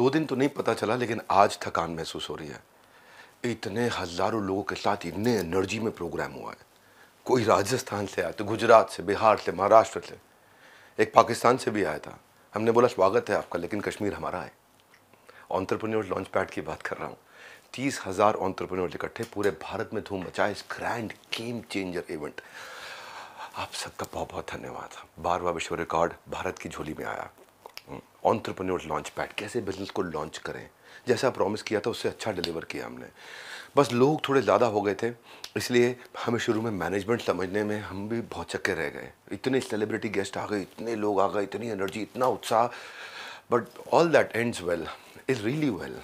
दो दिन तो नहीं पता चला लेकिन आज थकान महसूस हो रही है इतने हज़ारों लोगों के साथ इतने एनर्जी में प्रोग्राम हुआ है कोई राजस्थान से आया तो गुजरात से बिहार से महाराष्ट्र से एक पाकिस्तान से भी आया था हमने बोला स्वागत है आपका लेकिन कश्मीर हमारा है ऑन्टरप्रन्योर लॉन्च पैड की बात कर रहा हूँ तीस हज़ार ऑन्टरप्रन्योर इकट्ठे पूरे भारत में धूम मचाए इस ग्रैंड गेम चेंजर इवेंट आप सबका बहुत बहुत धन्यवाद बारवा विश्व रिकॉर्ड भारत की झोली में आया ऑन्ट्रप्रनोर लॉन्च पैड कैसे बिजनेस को लॉन्च करें जैसा प्रॉमिस किया था उससे अच्छा डिलीवर किया हमने बस लोग थोड़े ज़्यादा हो गए थे इसलिए हमें शुरू में मैनेजमेंट समझने में हम भी बहुत चक्के रह गए इतने सेलिब्रिटी गेस्ट आ गए इतने लोग आ गए इतनी एनर्जी इतना उत्साह but all that ends well is really well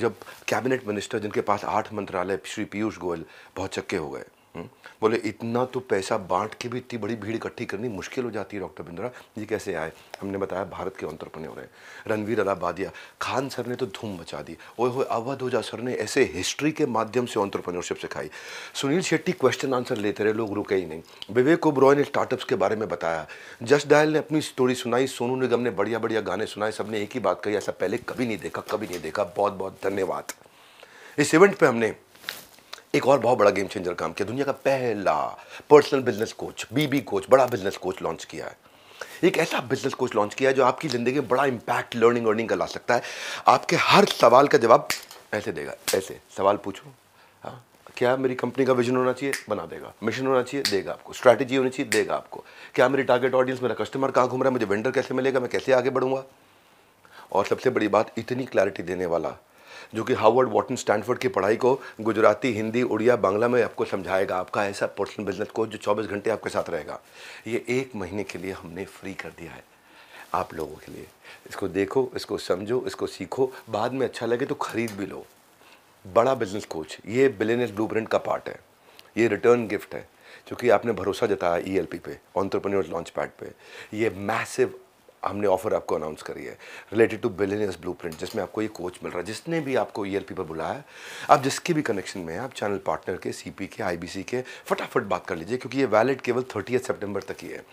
जब कैबिनेट मिनिस्टर जिनके पास आठ मंत्रालय श्री पीयूष गोयल बहुत चक्के हो गए हम्म। बोले इतना तो पैसा बांट के भी इतनी बड़ी भीड़ इकट्ठी करनी मुश्किल हो जाती है डॉक्टर बिंद्रा ये कैसे आए हमने बताया भारत के अंतरप्रन्योर हैं रणवीर अलाबादिया खान सर ने तो धूम मचा दी ओए हो अवध ओझा सर ने ऐसे हिस्ट्री के माध्यम से ऑन्टरप्रनोरशिप सिखाई सुनील शेट्टी क्वेश्चन आंसर लेते रहे लोग रुके ही नहीं विवेक ओब्रॉय ने स्टार्टअप्स के बारे में बताया जस डायल ने अपनी स्टोरी सुनाई सोनू निगम ने बढ़िया बढ़िया गाने सुनाए सबने एक ही बात कही ऐसा पहले कभी नहीं देखा कभी नहीं देखा बहुत बहुत धन्यवाद इस इवेंट पर हमने एक और बहुत बड़ा गेम चेंजर काम किया दुनिया का पहला personal business coach BB coach बड़ा बिजनेस कोच लॉन्च किया है एक ऐसा बिजनेस कोच लॉन्च किया है जो आपकी ज़िंदगी में बड़ा इंपैक्ट लर्निंग अर्निंग का ला सकता है आपके हर सवाल का जवाब ऐसे देगा ऐसे सवाल पूछो हाँ क्या मेरी कंपनी का विजन होना चाहिए बना देगा मिशन होना चाहिए देगा आपको स्ट्रैटेजी होनी चाहिए देगा आपको क्या मेरी टारगेट ऑडियंस मेरा कस्टमर कहाँ घूम रहा है मुझे वेंडर कैसे मिलेगा मैं कैसे आगे बढ़ूंगा और सबसे बड़ी बात इतनी क्लैरिटी देने वाला जो कि हार्वर्ड वॉटन स्टैनफोर्ड की पढ़ाई को गुजराती हिंदी उड़िया बांग्ला में आपको समझाएगा आपका ऐसा पर्सनल बिजनेस कोच जो चौबीस घंटे आपके साथ रहेगा ये एक महीने के लिए हमने फ्री कर दिया है आप लोगों के लिए इसको देखो इसको समझो इसको सीखो बाद में अच्छा लगे तो खरीद भी लो बड़ा बिजनेस कोच ये बिलेनेस ब्लू का पार्ट है ये रिटर्न गिफ्ट है क्योंकि आपने भरोसा जताया ई एल पी पे ऑन्टरप्रन्योर लॉन्च पैड पर यह मैसिव हमने ऑफर आपको अनाउंस करी है रिलेटेड टू बिलियनियर्स ब्लूप्रिंट जिसमें आपको ये कोच मिल रहा है जिसने भी आपको ई एल पी पर बुलाया आप जिसके भी कनेक्शन में हैं आप चैनल पार्टनर के सी के आई के फटाफट बात कर लीजिए क्योंकि ये वैलिड केवल थर्टी सितंबर तक ही है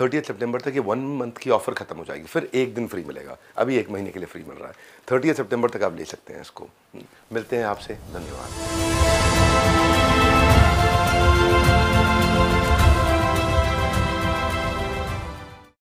थर्टी सितंबर तक ये वन मंथ की ऑफर खत्म हो जाएगी फिर एक दिन फ्री मिलेगा अभी एक महीने के लिए फ्री मिल रहा है थर्टी सितंबर तक आप ले सकते हैं इसको मिलते हैं आपसे धन्यवाद